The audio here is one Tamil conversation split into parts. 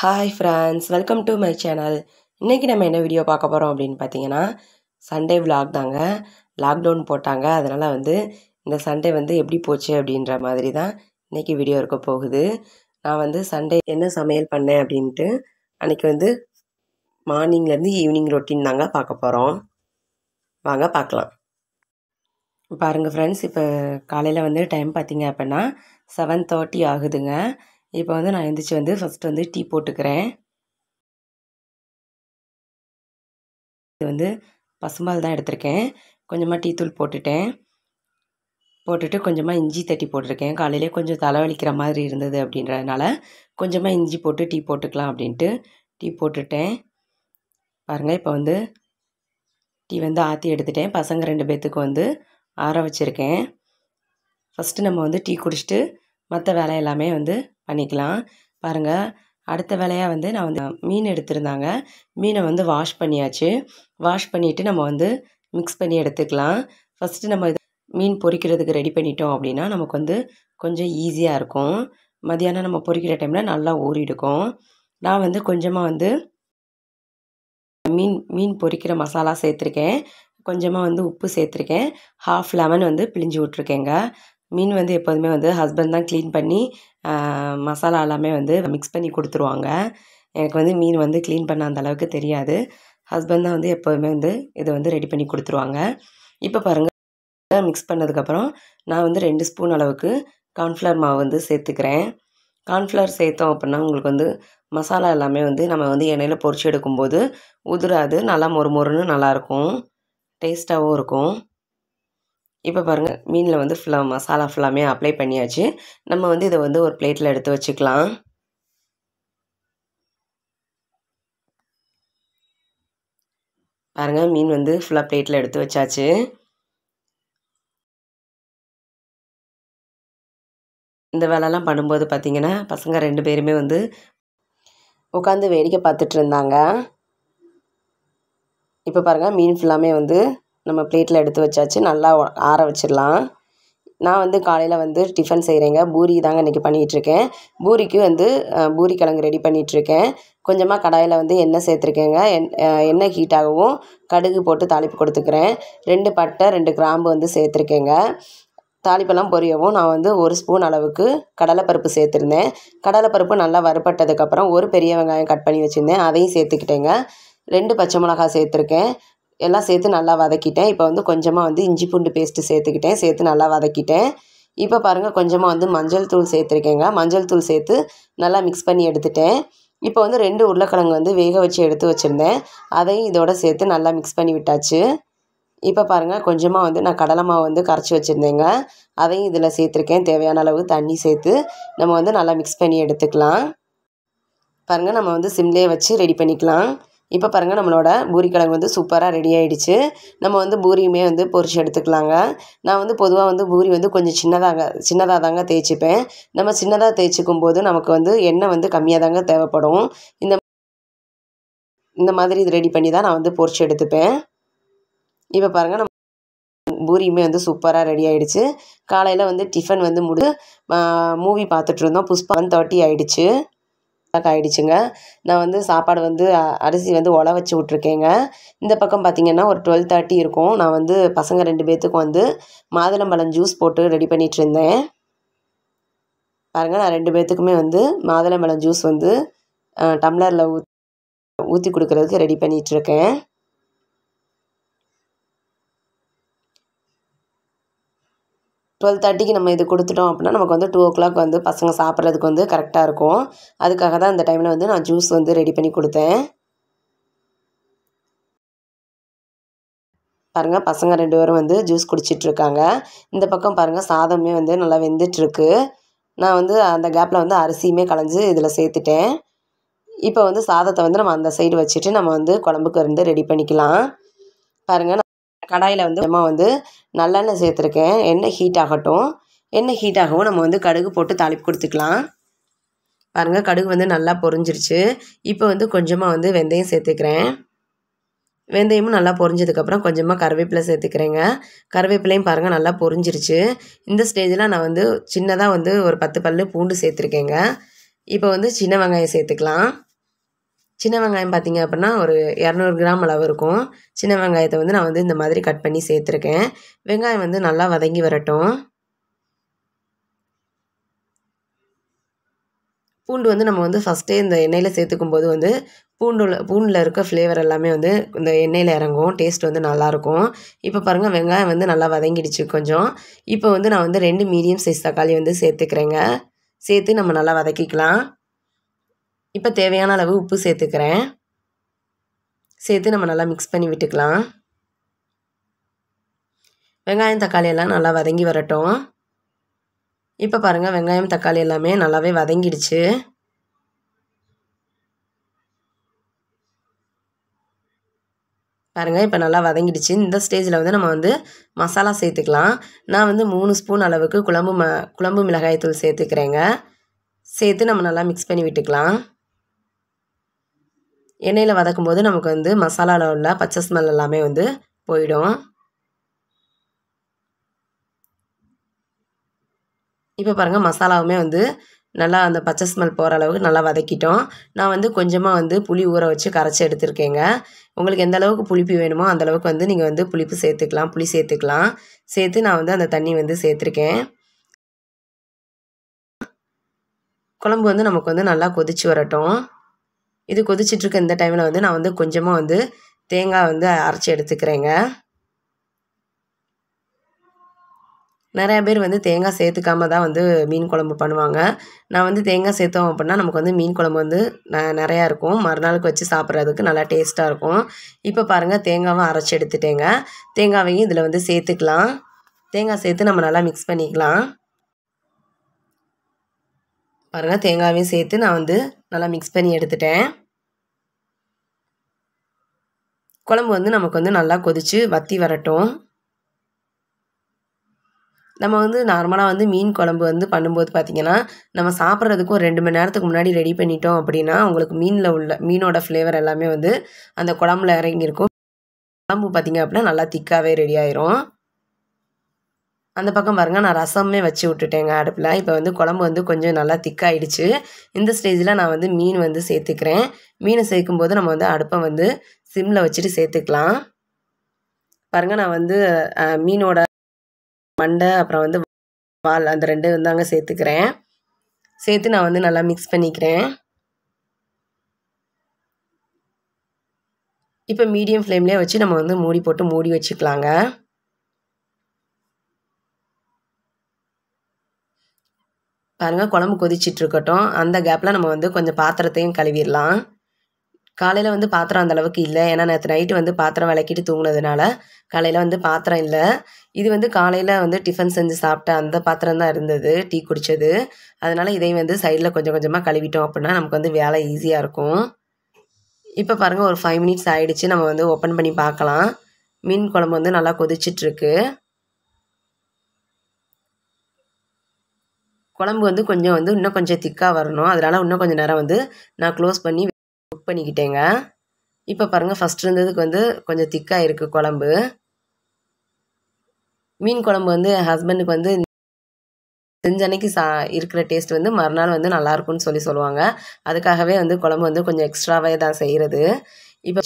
hi friends welcome to my channel இன்றைக்கி நம்ம என்ன வீடியோ பார்க்க போகிறோம் அப்படின்னு பார்த்தீங்கன்னா சண்டே விலாக் தாங்க லாக்டவுன் போட்டாங்க அதனால் வந்து இந்த சண்டே வந்து எப்படி போச்சு அப்படின்ற மாதிரி தான் இன்றைக்கி வீடியோ இருக்க போகுது நான் வந்து சண்டே என்ன சமையல் பண்ணேன் அப்படின்ட்டு அன்றைக்கி வந்து மார்னிங்லேருந்து ஈவினிங் ரொட்டின் தாங்க பார்க்க போகிறோம் வாங்க பார்க்கலாம் பாருங்கள் ஃப்ரெண்ட்ஸ் இப்போ காலையில் வந்து டைம் பார்த்தீங்க அப்படின்னா செவன் தேர்ட்டி ஆகுதுங்க இப்போ வந்து நான் எந்திரிச்சு வந்து ஃபஸ்ட்டு வந்து டீ போட்டுக்கிறேன் இது வந்து பசும்பால் தான் எடுத்திருக்கேன் கொஞ்சமாக டீ தூள் போட்டுட்டேன் போட்டுட்டு கொஞ்சமாக இஞ்சி தட்டி போட்டிருக்கேன் காலையிலே கொஞ்சம் தலைவலிக்கிற மாதிரி இருந்தது அப்படின்றதுனால கொஞ்சமாக இஞ்சி போட்டு டீ போட்டுக்கலாம் அப்படின்ட்டு டீ போட்டுட்டேன் பாருங்கள் இப்போ வந்து டீ வந்து ஆற்றி எடுத்துட்டேன் பசங்க ரெண்டு பேர்த்துக்கு வந்து ஆற வச்சுருக்கேன் ஃபஸ்ட்டு நம்ம வந்து டீ குடிச்சிட்டு மற்ற வேலை எல்லாமே வந்து பண்ணிக்கலாம் பாருங்கள் அடுத்த வேலையாக வந்து நான் வந்து மீன் எடுத்திருந்தாங்க மீனை வந்து வாஷ் பண்ணியாச்சு வாஷ் பண்ணிவிட்டு நம்ம வந்து மிக்ஸ் பண்ணி எடுத்துக்கலாம் ஃபஸ்ட்டு நம்ம மீன் பொரிக்கிறதுக்கு ரெடி பண்ணிட்டோம் அப்படின்னா நமக்கு வந்து கொஞ்சம் ஈஸியாக இருக்கும் மதியானம் நம்ம பொறிக்கிற டைமில் நல்லா ஊறிடுக்கும் நான் வந்து கொஞ்சமாக வந்து மீன் மீன் பொறிக்கிற மசாலா சேர்த்துருக்கேன் கொஞ்சமாக வந்து உப்பு சேர்த்துருக்கேன் ஹாஃப் லெமன் வந்து பிழிஞ்சு விட்ருக்கேங்க மீன் வந்து எப்போதுமே வந்து ஹஸ்பண்ட் தான் க்ளீன் பண்ணி மசாலா எல்லாமே வந்து மிக்ஸ் பண்ணி கொடுத்துருவாங்க எனக்கு வந்து மீன் வந்து க்ளீன் பண்ண அந்த அளவுக்கு தெரியாது ஹஸ்பண்ட் தான் வந்து எப்போதுமே வந்து இதை வந்து ரெடி பண்ணி கொடுத்துருவாங்க இப்போ பாருங்கள் மிக்ஸ் பண்ணதுக்கப்புறம் நான் வந்து ரெண்டு ஸ்பூன் அளவுக்கு கார்ன்ஃப்ளவர் மாவு வந்து சேர்த்துக்கிறேன் கார்ன்ஃப்ளவர் சேர்த்தோம் அப்படின்னா உங்களுக்கு வந்து மசாலா எல்லாமே வந்து நம்ம வந்து எண்ணெயில் பொறிச்சு எடுக்கும்போது உதிராது நல்லா மொறு மொறுன்னு நல்லாயிருக்கும் டேஸ்ட்டாகவும் இருக்கும் இப்போ பாருங்கள் மீனில் வந்து ஃபுல்லாக மசாலா ஃபுல்லாமே அப்ளை பண்ணியாச்சு நம்ம வந்து இதை வந்து ஒரு பிளேட்டில் எடுத்து வச்சுக்கலாம் பாருங்கள் மீன் வந்து ஃபுல்லாக பிளேட்டில் எடுத்து வச்சாச்சு இந்த வேலைலாம் பண்ணும்போது பார்த்திங்கன்னா பசங்க ரெண்டு பேருமே வந்து உட்காந்து வேடிக்கை பார்த்துட்டு இருந்தாங்க இப்போ பாருங்கள் மீன் ஃபுல்லாமே வந்து நம்ம பிளேட்டில் எடுத்து வச்சாச்சு நல்லா ஆற வச்சிடலாம் நான் வந்து காலையில் வந்து டிஃபன் செய்கிறேங்க பூரி தாங்க இன்றைக்கி பண்ணிகிட்ருக்கேன் பூரிக்கு வந்து பூரி கிழங்கு ரெடி பண்ணிகிட்ருக்கேன் கொஞ்சமாக கடாயில் வந்து எண்ணெய் சேர்த்துருக்கேங்க எண் எண்ணெய் ஹீட்டாகவும் கடுகு போட்டு தாளிப்பு கொடுத்துக்கிறேன் ரெண்டு பட்டை ரெண்டு கிராம்பு வந்து சேர்த்துருக்கேங்க தாளிப்பெல்லாம் பொரியவும் நான் வந்து ஒரு ஸ்பூன் அளவுக்கு கடலைப்பருப்பு சேர்த்துருந்தேன் கடலைப்பருப்பு நல்லா வறுபட்டதுக்கப்புறம் ஒரு பெரிய வெங்காயம் கட் பண்ணி வச்சுருந்தேன் அதையும் சேர்த்துக்கிட்டேங்க ரெண்டு பச்சை மிளகாய் சேர்த்துருக்கேன் எல்லாம் சேர்த்து நல்லா வதக்கிட்டேன் இப்போ வந்து கொஞ்சமாக வந்து இஞ்சி பூண்டு பேஸ்ட்டு சேர்த்துக்கிட்டேன் சேர்த்து நல்லா வதக்கிட்டேன் இப்போ பாருங்கள் கொஞ்சமாக வந்து மஞ்சள் தூள் சேர்த்துருக்கேங்க மஞ்சள் தூள் சேர்த்து நல்லா மிக்ஸ் பண்ணி எடுத்துட்டேன் இப்போ வந்து ரெண்டு உருளைக்கிழங்கு வந்து வேக வச்சு எடுத்து வச்சுருந்தேன் அதையும் இதோட சேர்த்து நல்லா மிக்ஸ் பண்ணி விட்டாச்சு இப்போ பாருங்கள் கொஞ்சமாக வந்து நான் கடலை மாவு வந்து கரைச்சி வச்சுருந்தேங்க அதையும் இதில் சேர்த்துருக்கேன் தேவையான அளவு தண்ணி சேர்த்து நம்ம வந்து நல்லா மிக்ஸ் பண்ணி எடுத்துக்கலாம் பாருங்கள் நம்ம வந்து சிம்லேயே வச்சு ரெடி பண்ணிக்கலாம் இப்போ பாருங்கள் நம்மளோட பூரிக்கிழங்கு வந்து சூப்பராக ரெடி ஆகிடுச்சு நம்ம வந்து பூரியுமே வந்து பொரிச்சு எடுத்துக்கலாங்க நான் வந்து பொதுவாக வந்து பூரி வந்து கொஞ்சம் சின்னதாக சின்னதாக தாங்க தேய்ச்சிப்பேன் நம்ம சின்னதாக தேய்ச்சிக்கும் போது நமக்கு வந்து எண்ணெய் வந்து கம்மியாக தாங்க தேவைப்படும் இந்த இந்த மாதிரி இது ரெடி பண்ணி தான் நான் வந்து பொரிச்சு எடுத்துப்பேன் இப்போ பாருங்கள் நம்ம பூரியுமே வந்து சூப்பராக ரெடி ஆகிடுச்சு காலையில் வந்து டிஃபன் வந்து முடி மூவி பார்த்துட்ருந்தோம் புஷ்பா ஒன் தேர்ட்டி ஆகிடுச்சு கணக்கு ஆகிடுச்சுங்க நான் வந்து சாப்பாடு வந்து அரிசி வந்து ஒலை வச்சு விட்ருக்கேங்க இந்த பக்கம் பார்த்திங்கன்னா ஒரு டுவெல் தேர்ட்டி இருக்கும் நான் வந்து பசங்க ரெண்டு பேர்த்துக்கும் வந்து மாதுளம்பழம் ஜூஸ் போட்டு ரெடி பண்ணிகிட்டு இருந்தேன் பாருங்கள் நான் ரெண்டு பேர்த்துக்குமே வந்து மாதுளம்பழம் ஜூஸ் வந்து டம்ளரில் ஊ ஊற்றி கொடுக்குறதுக்கு ரெடி பண்ணிகிட்ருக்கேன் டுவெல் தேர்ட்டிக்கு நம்ம இது கொடுத்துட்டோம் அப்படின்னா நமக்கு வந்து டூ ஓ கிளாக் வந்து பசங்க சாப்பிட்றதுக்கு வந்து கரெக்டாக இருக்கும் அதுக்காக தான் அந்த டைமில் வந்து நான் ஜூஸ் வந்து ரெடி பண்ணி கொடுத்தேன் பாருங்கள் பசங்க ரெண்டு பேரும் வந்து ஜூஸ் குடிச்சிட்ருக்காங்க இந்த பக்கம் பாருங்கள் சாதமே வந்து நல்லா வெந்துட்டுருக்கு நான் வந்து அந்த கேப்பில் வந்து அரிசியுமே களைஞ்சி இதில் சேர்த்துட்டேன் இப்போ வந்து சாதத்தை வந்து நம்ம அந்த சைடு வச்சுட்டு நம்ம வந்து குழம்புக்கு வந்து ரெடி பண்ணிக்கலாம் பாருங்கள் கடாயில் வந்து நம்ம வந்து நல்லெண்ணெய் சேர்த்துருக்கேன் எண்ணெய் ஹீட் ஆகட்டும் எண்ணெய் ஹீட் ஆகவும் நம்ம வந்து கடுகு போட்டு தாளிப்பு கொடுத்துக்கலாம் பாருங்கள் கடுகு வந்து நல்லா பொறிஞ்சிருச்சு இப்போ வந்து கொஞ்சமாக வந்து வெந்தயம் சேர்த்துக்கிறேன் வெந்தயமும் நல்லா பொரிஞ்சதுக்கப்புறம் கொஞ்சமாக கருவேப்பிலை சேர்த்துக்கிறேங்க கருவேப்பிலையும் பாருங்கள் நல்லா பொறிஞ்சிருச்சு இந்த ஸ்டேஜில் நான் வந்து சின்னதாக வந்து ஒரு பத்து பல் பூண்டு சேர்த்துருக்கேங்க இப்போ வந்து சின்ன வெங்காயம் சேர்த்துக்கலாம் சின்ன வெங்காயம் பார்த்தீங்க அப்படின்னா ஒரு இரநூறு கிராம் அளவு இருக்கும் சின்ன வெங்காயத்தை வந்து நான் வந்து இந்த மாதிரி கட் பண்ணி சேர்த்துருக்கேன் வெங்காயம் வந்து நல்லா வதங்கி வரட்டும் பூண்டு வந்து நம்ம வந்து ஃபஸ்ட்டே இந்த எண்ணெயில் சேர்த்துக்கும் போது வந்து பூண்டுல பூண்டில் இருக்க ஃப்ளேவர் எல்லாமே வந்து இந்த எண்ணெயில் இறங்கும் டேஸ்ட் வந்து நல்லாயிருக்கும் இப்போ பாருங்கள் வெங்காயம் வந்து நல்லா வதங்கிடுச்சு கொஞ்சம் இப்போ வந்து நான் வந்து ரெண்டு மீடியம் சைஸ் தக்காளி வந்து சேர்த்துக்கிறேங்க சேர்த்து நம்ம நல்லா வதக்கிக்கலாம் இப்போ தேவையான அளவு உப்பு சேர்த்துக்கிறேன் சேர்த்து நம்ம நல்லா மிக்ஸ் பண்ணி விட்டுக்கலாம் வெங்காயம் தக்காளி எல்லாம் நல்லா வதங்கி வரட்டும் இப்போ பாருங்கள் வெங்காயம் தக்காளி எல்லாமே நல்லாவே வதங்கிடுச்சு பாருங்கள் இப்போ நல்லா வதங்கிடுச்சு இந்த ஸ்டேஜில் வந்து நம்ம வந்து மசாலா சேர்த்துக்கலாம் நான் வந்து மூணு ஸ்பூன் அளவுக்கு குழம்பு ம குழம்பு மிளகாய்த்தூள் சேர்த்துக்கிறேங்க சேர்த்து நம்ம நல்லா மிக்ஸ் பண்ணி விட்டுக்கலாம் எண்ணெயில் வதக்கும் போது நமக்கு வந்து மசாலாவில் உள்ள பச்சை ஸ்மெல் எல்லாமே வந்து போயிடும் இப்போ பாருங்கள் மசாலாவுமே வந்து நல்லா அந்த பச்சை ஸ்மெல் போகிற அளவுக்கு நல்லா வதக்கிட்டோம் நான் வந்து கொஞ்சமாக வந்து புளி ஊற வச்சு கரைச்சி எடுத்துருக்கேங்க உங்களுக்கு எந்த அளவுக்கு புளிப்பு வேணுமோ அந்தளவுக்கு வந்து நீங்கள் வந்து புளிப்பு சேர்த்துக்கலாம் புளி சேர்த்துக்கலாம் சேர்த்து நான் வந்து அந்த தண்ணி வந்து சேர்த்துருக்கேன் குழம்பு வந்து நமக்கு வந்து நல்லா கொதிச்சு வரட்டும் இது கொதிச்சிட்ருக்க இந்த டைமில் வந்து நான் வந்து கொஞ்சமாக வந்து தேங்காய் வந்து அரைச்சி எடுத்துக்கிறேங்க நிறையா பேர் வந்து தேங்காய் சேர்த்துக்காம தான் வந்து மீன் குழம்பு பண்ணுவாங்க நான் வந்து தேங்காய் சேர்த்தோம் அப்படின்னா நமக்கு வந்து மீன் குழம்பு வந்து ந நிறையா இருக்கும் மறுநாளுக்கு வச்சு சாப்பிட்றதுக்கு நல்லா டேஸ்ட்டாக இருக்கும் இப்போ பாருங்கள் தேங்காவும் அரைச்சி எடுத்துட்டேங்க தேங்காவையும் இதில் வந்து சேர்த்துக்கலாம் தேங்காய் சேர்த்து நம்ம நல்லா மிக்ஸ் பண்ணிக்கலாம் பாருங்க தேங்காயும் சேர்த்து நான் வந்து நல்லா மிக்ஸ் பண்ணி எடுத்துட்டேன் குழம்பு வந்து நமக்கு வந்து நல்லா கொதித்து வத்தி வரட்டும் நம்ம வந்து நார்மலாக வந்து மீன் குழம்பு வந்து பண்ணும்போது பார்த்திங்கன்னா நம்ம சாப்பிட்றதுக்கு ஒரு ரெண்டு மணி நேரத்துக்கு முன்னாடி ரெடி பண்ணிட்டோம் அப்படின்னா உங்களுக்கு மீனில் உள்ள மீனோட ஃப்ளேவர் எல்லாமே வந்து அந்த குழம்புல இறங்கியிருக்கும் குழம்பு பார்த்திங்க அப்படின்னா நல்லா திக்காகவே ரெடி ஆயிரும் அந்த பக்கம் பாருங்கள் நான் ரசமே வச்சு விட்டுட்டேங்க அடுப்பில் இப்போ வந்து குழம்பு வந்து கொஞ்சம் நல்லா திக்காயிடுச்சு இந்த ஸ்டேஜில் நான் வந்து மீன் வந்து சேர்த்துக்கிறேன் மீனை சேர்க்கும்போது நம்ம வந்து அடுப்பை வந்து சிம்மில் வச்சுட்டு சேர்த்துக்கலாம் பாருங்கள் நான் வந்து மீனோட மண்டை அப்புறம் வந்து பால் அந்த ரெண்டு அங்கே சேர்த்துக்கிறேன் சேர்த்து நான் வந்து நல்லா மிக்ஸ் பண்ணிக்கிறேன் இப்போ மீடியம் ஃப்ளேம்லேயே வச்சு நம்ம வந்து மூடி போட்டு மூடி வச்சுக்கலாங்க பாருங்கள் குழம்பு கொதிச்சிட்டு இருக்கட்டும் அந்த கேப்பில் நம்ம வந்து கொஞ்சம் பாத்திரத்தையும் கழுவிடலாம் காலையில் வந்து பாத்திரம் அந்தளவுக்கு இல்லை ஏன்னா நேற்று நைட்டு வந்து பாத்திரம் விளக்கிட்டு தூங்கினதுனால காலையில் வந்து பாத்திரம் இல்லை இது வந்து காலையில் வந்து டிஃபன் செஞ்சு சாப்பிட்ட அந்த பாத்திரம் தான் இருந்தது டீ குடித்தது அதனால் இதையும் வந்து சைடில் கொஞ்சம் கொஞ்சமாக கழுவிட்டோம் அப்படின்னா நமக்கு வந்து வேலை ஈஸியாக இருக்கும் இப்போ பாருங்கள் ஒரு ஃபைவ் மினிட்ஸ் ஆகிடுச்சு நம்ம வந்து ஓப்பன் பண்ணி பார்க்கலாம் மீன் குழம்பு வந்து நல்லா கொதிச்சிட்ருக்கு குழம்பு வந்து கொஞ்சம் வந்து இன்னும் கொஞ்சம் திக்காக வரணும் அதனால் இன்னும் கொஞ்சம் நேரம் வந்து நான் க்ளோஸ் பண்ணி குக் பண்ணிக்கிட்டேங்க இப்போ பாருங்கள் ஃபஸ்ட் இருந்ததுக்கு வந்து கொஞ்சம் திக்காக இருக்குது குழம்பு மீன் குழம்பு வந்து ஹஸ்பண்டுக்கு வந்து செஞ்ச அன்னைக்கு சா இருக்கிற டேஸ்ட் வந்து மறுநாள் வந்து நல்லாயிருக்கும்னு சொல்லி சொல்லுவாங்க அதுக்காகவே வந்து குழம்பு வந்து கொஞ்சம் எக்ஸ்ட்ராவே தான் செய்கிறது இப்போ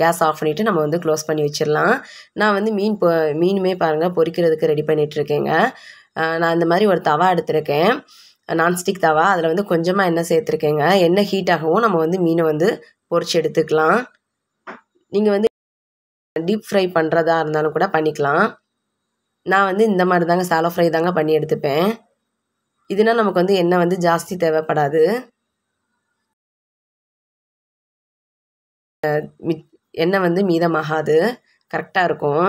கேஸ் ஆஃப் பண்ணிவிட்டு நம்ம வந்து க்ளோஸ் பண்ணி வச்சிடலாம் நான் வந்து மீன் பொ மீனுமே பாருங்கள் பொரிக்கிறதுக்கு ரெடி பண்ணிகிட்ருக்கேங்க நான் இந்த மாதிரி ஒரு தவா எடுத்திருக்கேன் நான்ஸ்டிக் தவா அதில் வந்து கொஞ்சமாக எண்ணெய் சேர்த்துருக்கேங்க எண்ணெய் ஹீட் ஆகவும் நம்ம வந்து மீனை வந்து பொறிச்சு எடுத்துக்கலாம் நீங்கள் வந்து டீப் ஃப்ரை பண்ணுறதா இருந்தாலும் கூட பண்ணிக்கலாம் நான் வந்து இந்த மாதிரி தாங்க சாலோ ஃப்ரை தாங்க பண்ணி எடுத்துப்பேன் இதுனால் நமக்கு வந்து எண்ணெய் வந்து ஜாஸ்தி தேவைப்படாது எண்ணெய் வந்து மீதமாகாது கரெக்டாக இருக்கும்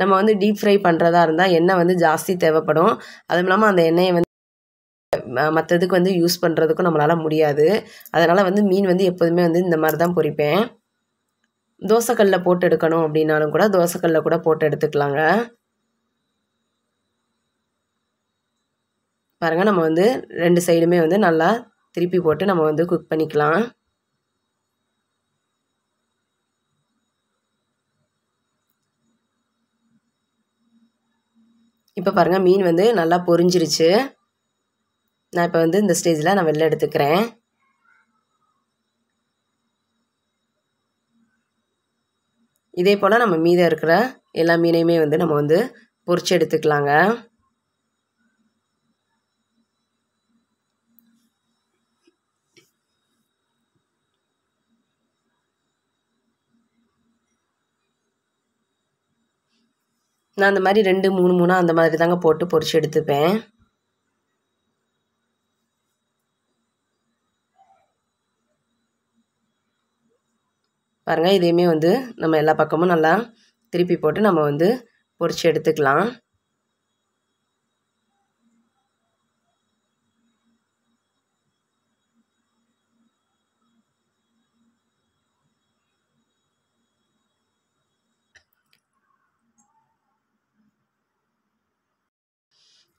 நம்ம வந்து டீப் ஃப்ரை பண்ணுறதா இருந்தால் எண்ணெய் வந்து ஜாஸ்தி தேவைப்படும் அதுவும் இல்லாமல் அந்த எண்ணெயை வந்து மற்றதுக்கு வந்து யூஸ் பண்ணுறதுக்கும் நம்மளால் முடியாது அதனால் வந்து மீன் வந்து எப்போதுமே வந்து இந்த மாதிரி தான் பொறிப்பேன் தோசைக்கல்லில் போட்டு எடுக்கணும் அப்படின்னாலும் கூட தோசைக்கல்லில் கூட போட்டு எடுத்துக்கலாங்க பாருங்கள் நம்ம வந்து ரெண்டு சைடுமே வந்து நல்லா திருப்பி போட்டு நம்ம வந்து குக் பண்ணிக்கலாம் இப்போ பாருங்கள் மீன் வந்து நல்லா பொறிஞ்சிருச்சு நான் இப்போ வந்து இந்த ஸ்டேஜில் நான் வெளில எடுத்துக்கிறேன் இதே போல் நம்ம மீதம் இருக்கிற எல்லா மீனையுமே வந்து நம்ம வந்து பொறிச்சு எடுத்துக்கலாங்க நான் அந்த மாதிரி ரெண்டு மூணு மூணாக அந்த மாதிரி தாங்க போட்டு பொறிச்சு எடுத்துப்பேன் பாருங்கள் இதையுமே வந்து நம்ம எல்லா பக்கமும் நல்லா திருப்பி போட்டு நம்ம வந்து பொறிச்சு எடுத்துக்கலாம்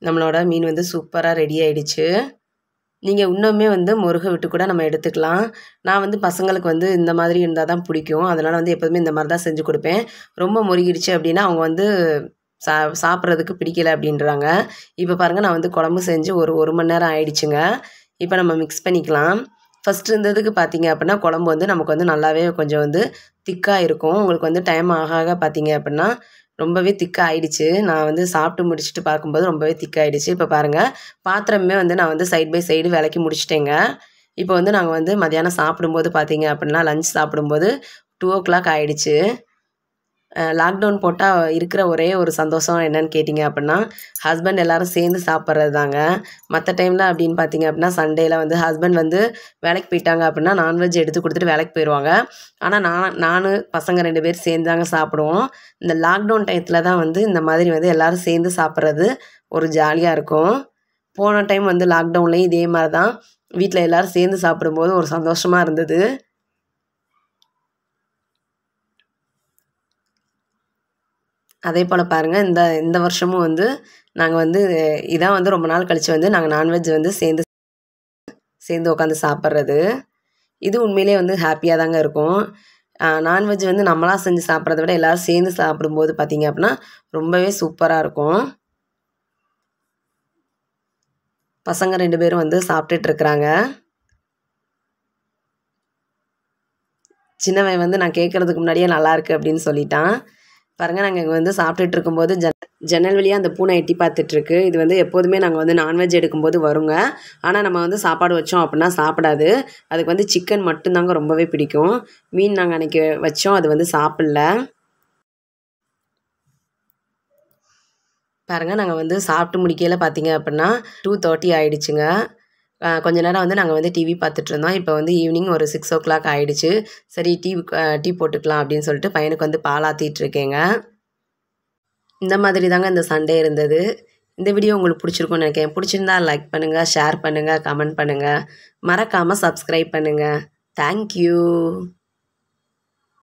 நம்மளோட மீன் வந்து சூப்பராக ரெடி ஆகிடுச்சு நீங்கள் இன்னுமே வந்து முருக விட்டு கூட நம்ம எடுத்துக்கலாம் நான் வந்து பசங்களுக்கு வந்து இந்த மாதிரி இருந்தால் தான் பிடிக்கும் அதனால் வந்து எப்போதுமே இந்த மாதிரி தான் செஞ்சு கொடுப்பேன் ரொம்ப முருகிடுச்சு அப்படின்னா அவங்க வந்து சா சாப்பிட்றதுக்கு பிடிக்கல அப்படின்றாங்க இப்போ பாருங்கள் நான் வந்து குழம்பு செஞ்சு ஒரு ஒரு மணி நேரம் ஆயிடுச்சுங்க இப்போ நம்ம மிக்ஸ் பண்ணிக்கலாம் ஃபஸ்ட் இருந்ததுக்கு பார்த்தீங்க அப்படின்னா குழம்பு வந்து நமக்கு வந்து நல்லாவே கொஞ்சம் வந்து திக்காக இருக்கும் உங்களுக்கு வந்து டைம் ஆக ஆக பார்த்தீங்க அப்படின்னா ரொம்பவே திக்காக ஆயிடுச்சு நான் வந்து சாப்பிட்டு முடிச்சுட்டு பார்க்கும்போது ரொம்பவே திக்காயிடுச்சு இப்போ பாருங்கள் பாத்திரமே வந்து நான் வந்து சைட் பை சைடு விலக்கி முடிச்சிட்டேங்க இப்போ வந்து நாங்கள் வந்து மதியானம் சாப்பிடும்போது பார்த்தீங்க அப்படின்னா லஞ்ச் சாப்பிடும்போது டூ ஓ கிளாக் ஆகிடுச்சு லாக்டவுன் போட்டால் இருக்கிற ஒரே ஒரு சந்தோஷம் என்னன்னு கேட்டிங்க அப்படின்னா ஹஸ்பண்ட் எல்லோரும் சேர்ந்து சாப்பிட்றது தாங்க மற்ற டைமில் அப்படின்னு பார்த்தீங்க அப்படின்னா சண்டேயில் வந்து ஹஸ்பண்ட் வந்து வேலைக்கு போயிட்டாங்க அப்படின்னா நான்வெஜ் எடுத்து கொடுத்துட்டு வேலைக்கு போயிடுவாங்க ஆனால் நான் நானும் பசங்க ரெண்டு பேர் சேர்ந்து தாங்க சாப்பிடுவோம் இந்த லாக்டவுன் டயத்தில் தான் வந்து இந்த மாதிரி வந்து எல்லோரும் சேர்ந்து சாப்பிட்றது ஒரு ஜாலியாக இருக்கும் போன டைம் வந்து லாக்டவுன்லேயும் இதே மாதிரி தான் வீட்டில் எல்லோரும் சேர்ந்து சாப்பிடும்போது ஒரு சந்தோஷமாக இருந்தது அதே போல் பாருங்கள் இந்த இந்த வருஷமும் வந்து நாங்கள் வந்து இதான் வந்து ரொம்ப நாள் கழித்து வந்து நாங்கள் நான்வெஜ் வந்து சேர்ந்து சேர்ந்து உட்காந்து சாப்பிட்றது இது உண்மையிலே வந்து ஹாப்பியாக தாங்க இருக்கும் நான்வெஜ் வந்து நம்மளாக செஞ்சு சாப்பிட்றத விட எல்லோரும் சேர்ந்து சாப்பிடும்போது பார்த்திங்க அப்படின்னா ரொம்பவே சூப்பராக இருக்கும் பசங்க ரெண்டு பேரும் வந்து இருக்கிறாங்க சின்னவன் வந்து நான் கேட்குறதுக்கு முன்னாடியே நல்லாயிருக்கு அப்படின்னு சொல்லிட்டான் பாருங்கள் நாங்கள் இங்கே வந்து சாப்பிட்டுட்டு இருக்கும்போது ஜன் ஜன்னல் வழியாக அந்த பூனை எட்டி பார்த்துட்ருக்கு இது வந்து எப்போதுமே நாங்கள் வந்து நான்வெஜ் எடுக்கும்போது வருங்க ஆனால் நம்ம வந்து சாப்பாடு வச்சோம் அப்படின்னா சாப்பிடாது அதுக்கு வந்து சிக்கன் மட்டும்தாங்க ரொம்பவே பிடிக்கும் மீன் நாங்கள் அன்றைக்கி வச்சோம் அது வந்து சாப்பிடல பாருங்கள் நாங்கள் வந்து சாப்பிட்டு முடிக்கையில் பார்த்தீங்க அப்படின்னா டூ தேர்ட்டி ஆகிடுச்சுங்க கொஞ்ச நேரம் வந்து நாங்கள் வந்து டிவி பார்த்துட்டு இருந்தோம் இப்போ வந்து ஈவினிங் ஒரு சிக்ஸ் ஓ கிளாக் ஆகிடுச்சு சரி டீ டீ போட்டுக்கலாம் அப்படின்னு சொல்லிட்டு பையனுக்கு வந்து பாலாத்திட்டு இருக்கேங்க இந்த மாதிரி தாங்க இந்த சண்டே இருந்தது இந்த வீடியோ உங்களுக்கு பிடிச்சிருக்கும்னு நினைக்கிறேன் பிடிச்சிருந்தா லைக் பண்ணுங்கள் ஷேர் பண்ணுங்கள் கமெண்ட் பண்ணுங்கள் மறக்காமல் சப்ஸ்கிரைப் பண்ணுங்கள் தேங்க்யூ